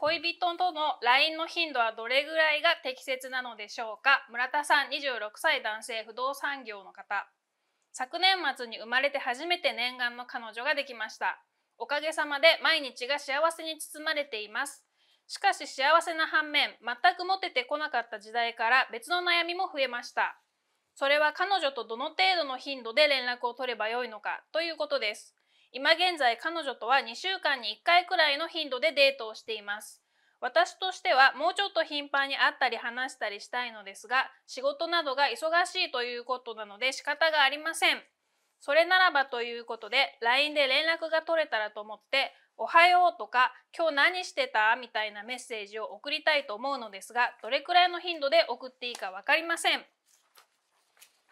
恋人との LINE の頻度はどれぐらいが適切なのでしょうか村田さん26歳男性不動産業の方昨年末に生まれて初めて念願の彼女ができましたおかげさまで毎日が幸せに包まれていますしかし幸せな反面全くモテてこなかった時代から別の悩みも増えましたそれは彼女とどの程度の頻度で連絡を取ればよいのかということです今現在彼女とは2週間に1回くらいの頻度でデートをしています。私としてはもうちょっと頻繁に会ったり話したりしたいのですが、仕事などが忙しいということなので仕方がありません。それならばということで LINE で連絡が取れたらと思って、おはようとか今日何してたみたいなメッセージを送りたいと思うのですが、どれくらいの頻度で送っていいかわかりません。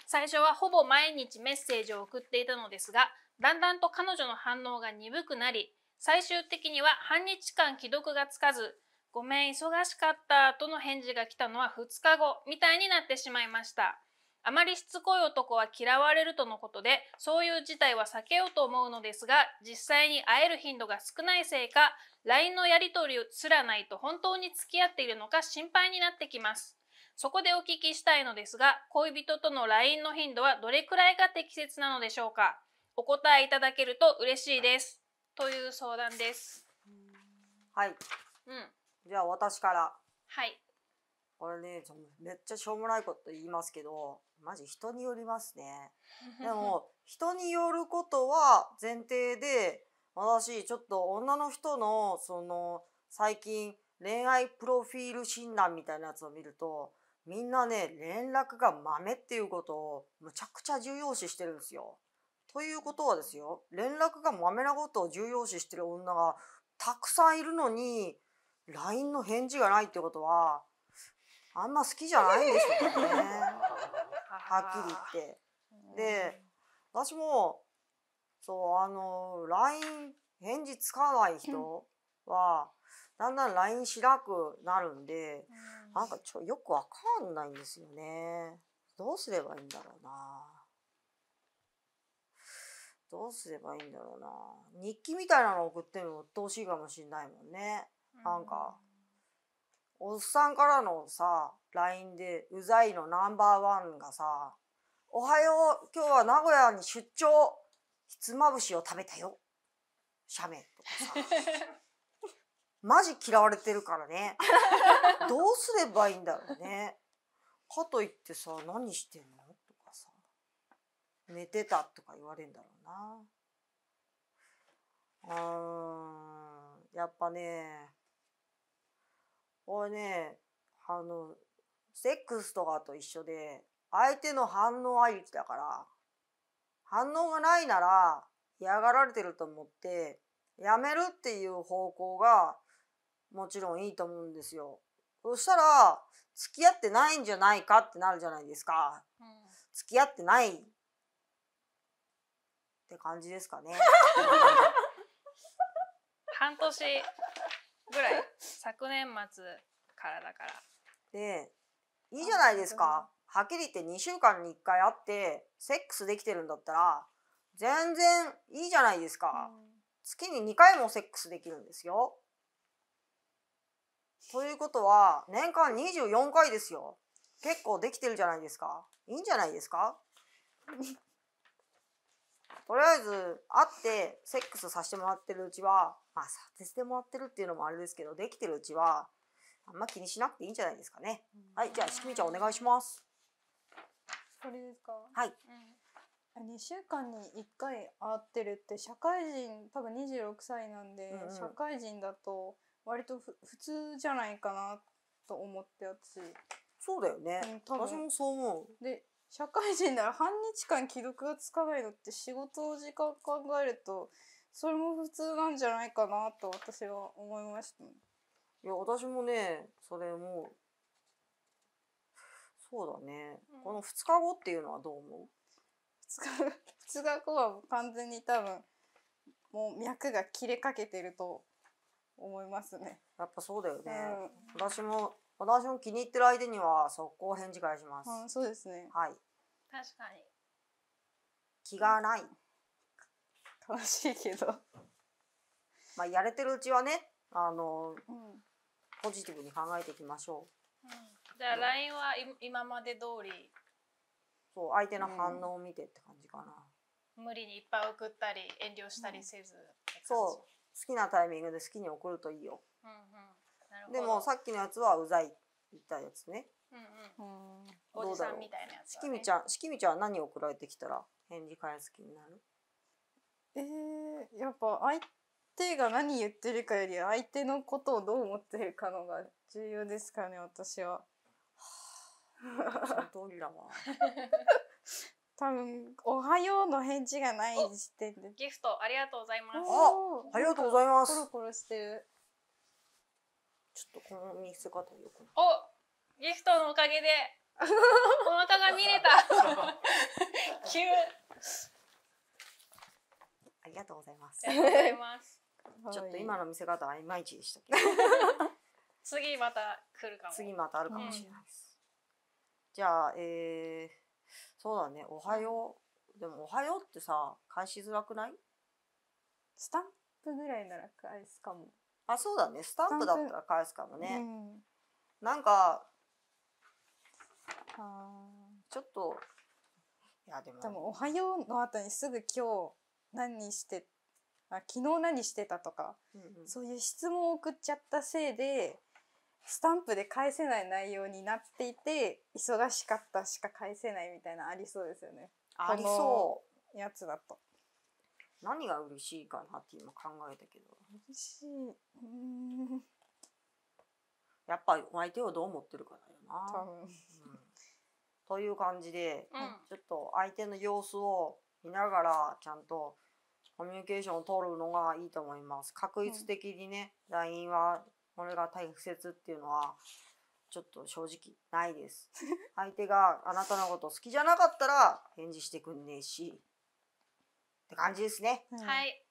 最初はほぼ毎日メッセージを送っていたのですがだんだんと彼女の反応が鈍くなり最終的には半日間既読がつかず「ごめん忙しかった」との返事が来たのは2日後みたいになってしまいましたあまりしつこい男は嫌われるとのことでそういう事態は避けようと思うのですが実際に会える頻度が少ないせいか LINE のやり取りすらないと本当に付き合っているのか心配になってきますそこでお聞きしたいのですが、恋人との LINE の頻度はどれくらいが適切なのでしょうかお答えいただけると嬉しいです。という相談です。はい。うん。じゃあ私から。はい。これね、めっちゃしょうもないこと言いますけど、マジ人によりますね。でも、人によることは前提で、私、ちょっと女の人の、その、最近、恋愛プロフィール診断みたいなやつを見ると、みんなね連絡が豆っていうことをむちゃくちゃ重要視してるんですよ。ということはですよ連絡が豆なことを重要視してる女がたくさんいるのに LINE の返事がないってことはあんま好きじゃないんでしょうねはっきり言って。で私もそうあの LINE 返事つかない人はだんだん LINE しなくなるんで、うん、なんかちょよくわかんないんですよね。どうすればいいんだろうな。どうすればいいんだろうな。日記みたいなの送っても鬱陶しいかもしんないもんね。うん、なんか、おっさんからのさ、LINE でうざいのナンバーワンがさ、おはよう、今日は名古屋に出張、ひつまぶしを食べたよ。写メとかさ。マジ嫌われてるからね どうすればいいんだろうねかといってさ何してんのとかさ寝てたとか言われるんだろうなうんやっぱね俺ねあのセックスとかと一緒で相手の反応ありきだから反応がないなら嫌がられてると思ってやめるっていう方向がもちろんいいと思うんですよ。そしたら付き合ってないんじゃないかってなるじゃないですか。うん、付き合ってないって感じですかね。半年ぐらい昨年末からだから。でいいじゃないですか。はっきり言って2週間に1回会ってセックスできてるんだったら全然いいじゃないですか。うん、月に2回もセックスできるんですよ。ということは年間24回ですよ結構できてるじゃないですかいいんじゃないですかとりあえず会ってセックスさせてもらってるうちはまあさせてもらってるっていうのもあれですけどできてるうちはあんま気にしなくていいんじゃないですかね、うん、はいじゃあしきみちゃんお願いしますこれですかはい、うん、2週間に1回会ってるって社会人多分26歳なんで、うん社会人だと割と普通じゃないかなと思って私、そうだよね、うん、私もそう思うで社会人なら半日間既読がつかないのって仕事の時間考えるとそれも普通なんじゃないかなと私は思いました、いや私もねそれもそうだね、うん、この2日後っていうのはどう思う 2, 日後は完全に多分もう脈が切れかけてると思いますね。やっぱそうだよね。うん、私も私も気に入ってる相手には速攻返事返します。うん、そうですね。はい。確かに。気がない。楽しいけど。まあやれてるうちはね、あの、うん、ポジティブに考えていきましょう。うん、じゃあ LINE は今まで通り。そう相手の反応を見てって感じかな。無理にいっぱい送ったり遠慮したりせず、そう好きなタイミングで好きに送るといいよ、うんうん、でもさっきのやつはうざい言ったやつね、うんうん、おじさんみたいなやつ、ね、しきみちゃんしきみちゃんは何送られてきたら返事返す気になるえー、やっぱ相手が何言ってるかより相手のことをどう思ってるかのが重要ですかね私は。はあ、その通りだわ。多分おはようの返事がない時点でギフトありがとうございますあありがとうございますコロコロしてるちょっとこの見せ方よくおギフトのおかげでお腹が見れた 急ありがとうございますありがとうございます ちょっと今の見せ方はいまいちでした 次また来るかも次またあるかもしれないです、うん、じゃあえーそうだね「おはよう」でも「おはよう」ってさ返しづらくないスタンプぐらいなら返すかもあそうだねスタンプだったら返すかもね、うん、なんかちょっといやでもでも「おはよう」の後にすぐ今日何してあ昨日何してたとか、うんうん、そういう質問を送っちゃったせいでスタンプで返せない内容になっていて忙しかったしか返せないみたいなありそうですよね。ありそうやつだと。何が嬉しいかなって今考えたけど。嬉しい。うん。やっぱお相手をどう思ってるかだよな。多分、うん。という感じで、うん、ちょっと相手の様子を見ながらちゃんとコミュニケーションを取るのがいいと思います。確率的にね、うん、LINE はこれが大切っていうのはちょっと正直ないです相手があなたのこと好きじゃなかったら返事してくんねえしって感じですね、はい